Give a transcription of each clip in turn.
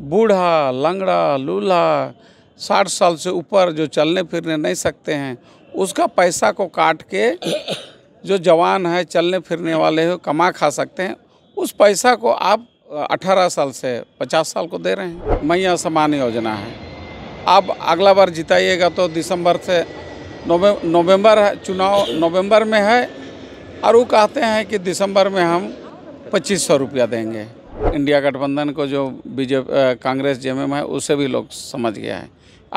बूढ़ा लंगड़ा लूल्हा साठ साल से ऊपर जो चलने फिरने नहीं सकते हैं उसका पैसा को काट के जो जवान है चलने फिरने वाले हो कमा खा सकते हैं उस पैसा को आप 18 साल से 50 साल को दे रहे हैं मैया समान योजना है आप अगला बार जिताइएगा तो दिसंबर से नोवे नवंबर चुनाव नवंबर में है और वो कहते हैं कि दिसंबर में हम पच्चीस सौ रुपया देंगे इंडिया गठबंधन को जो बीजेपी कांग्रेस जे है उसे भी लोग समझ गया है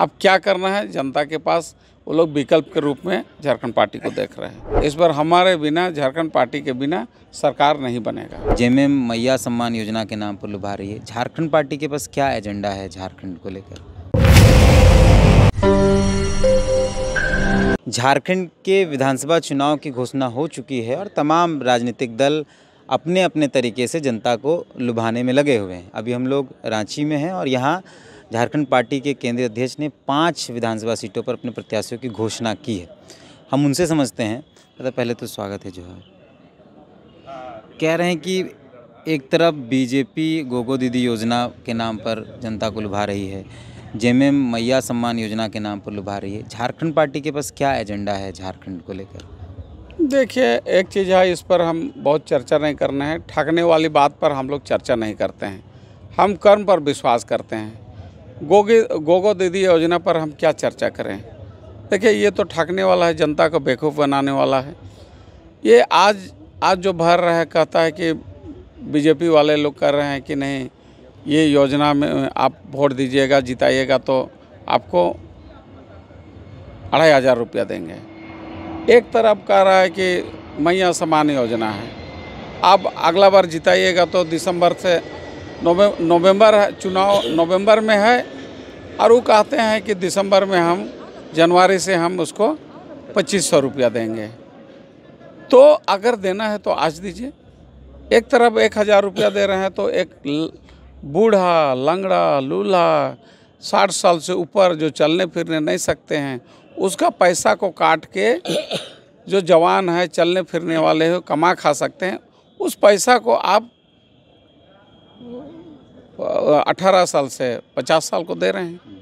अब क्या करना है जनता के पास वो लोग विकल्प के रूप में झारखंड पार्टी को देख रहे हैं इस बार हमारे बिना झारखंड पार्टी के बिना सरकार नहीं बनेगा एम मैया सम्मान योजना के नाम पर लुभा रही है झारखंड पार्टी के पास क्या एजेंडा है झारखंड को लेकर झारखंड के विधानसभा चुनाव की घोषणा हो चुकी है और तमाम राजनीतिक दल अपने अपने तरीके से जनता को लुभाने में लगे हुए हैं अभी हम लोग रांची में हैं और यहाँ झारखंड पार्टी के केंद्रीय अध्यक्ष ने पाँच विधानसभा सीटों पर अपने प्रत्याशियों की घोषणा की है हम उनसे समझते हैं तो पहले तो स्वागत है जो है कह रहे हैं कि एक तरफ बीजेपी गोगो दीदी योजना के नाम पर जनता को लुभा रही है जेम मैया सम्मान योजना के नाम पर लुभा रही है झारखंड पार्टी के पास क्या एजेंडा है झारखंड को लेकर देखिए एक चीज़ है इस पर हम बहुत चर्चा नहीं करना है ठगने वाली बात पर हम लोग चर्चा नहीं करते हैं हम कर्म पर विश्वास करते हैं गोगे गोगो दीदी योजना पर हम क्या चर्चा करें देखिए ये तो ठगने वाला है जनता को बेकूफ बनाने वाला है ये आज आज जो भर रहा है कहता है कि बीजेपी वाले लोग कर रहे हैं कि नहीं ये योजना में आप वोट दीजिएगा जिताइएगा तो आपको अढ़ाई हज़ार रुपया देंगे एक तरफ कह रहा है कि मैया समान योजना है अब अगला बार जिताइएगा तो दिसंबर से नोवे, नवंबर चुनाव नवंबर में है और वो कहते हैं कि दिसंबर में हम जनवरी से हम उसको पच्चीस सौ रुपया देंगे तो अगर देना है तो आज दीजिए एक तरफ एक हज़ार रुपया दे रहे हैं तो एक बूढ़ा लंगड़ा लूल्हा साठ साल से ऊपर जो चलने फिरने नहीं सकते हैं उसका पैसा को काट के जो जवान है चलने फिरने वाले हो कमा खा सकते हैं उस पैसा को आप अठारह साल से पचास साल को दे रहे हैं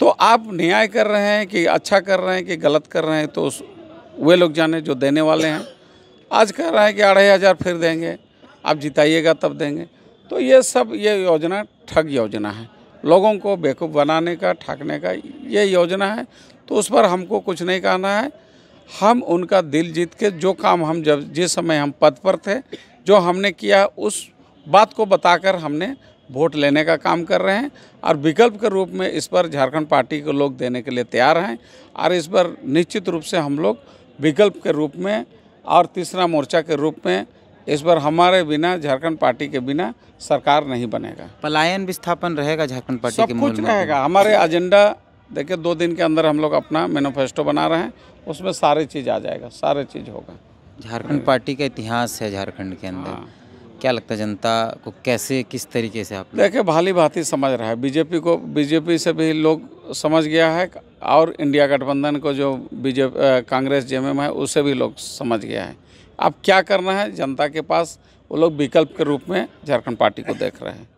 तो आप न्याय कर रहे हैं कि अच्छा कर रहे हैं कि गलत कर रहे हैं तो उस वे लोग जाने जो देने वाले हैं आज कह रहे हैं कि अढ़ाई हज़ार फिर देंगे आप जिताइएगा तब देंगे तो ये सब ये योजना ठग योजना है लोगों को बेवकूफ़ बनाने का ठगने का ये योजना है तो उस पर हमको कुछ नहीं कहना है हम उनका दिल जीत के जो काम हम जब जिस समय हम पद पर थे जो हमने किया उस बात को बताकर हमने वोट लेने का काम कर रहे हैं और विकल्प के रूप में इस पर झारखंड पार्टी को लोग देने के लिए तैयार हैं और इस पर निश्चित रूप से हम लोग विकल्प के रूप में और तीसरा मोर्चा के रूप में इस पर हमारे बिना झारखंड पार्टी के बिना सरकार नहीं बनेगा पलायन विस्थापन रहेगा झारखंड पार्टी सब के कुछ रहेगा हमारे एजेंडा देखिए दो दिन के अंदर हम लोग अपना मैनोफेस्टो बना रहे हैं उसमें सारी चीज़ आ जाएगा सारे चीज़ होगा झारखंड पार्टी का इतिहास है झारखंड के अंदर हाँ। क्या लगता है जनता को कैसे किस तरीके से आप देखिए भाली भांति समझ रहा है बीजेपी को बीजेपी से भी लोग समझ गया है और इंडिया गठबंधन को जो बीजेपी कांग्रेस जे है उसे भी लोग समझ गया है अब क्या करना है जनता के पास वो लोग विकल्प के रूप में झारखंड पार्टी को देख रहे हैं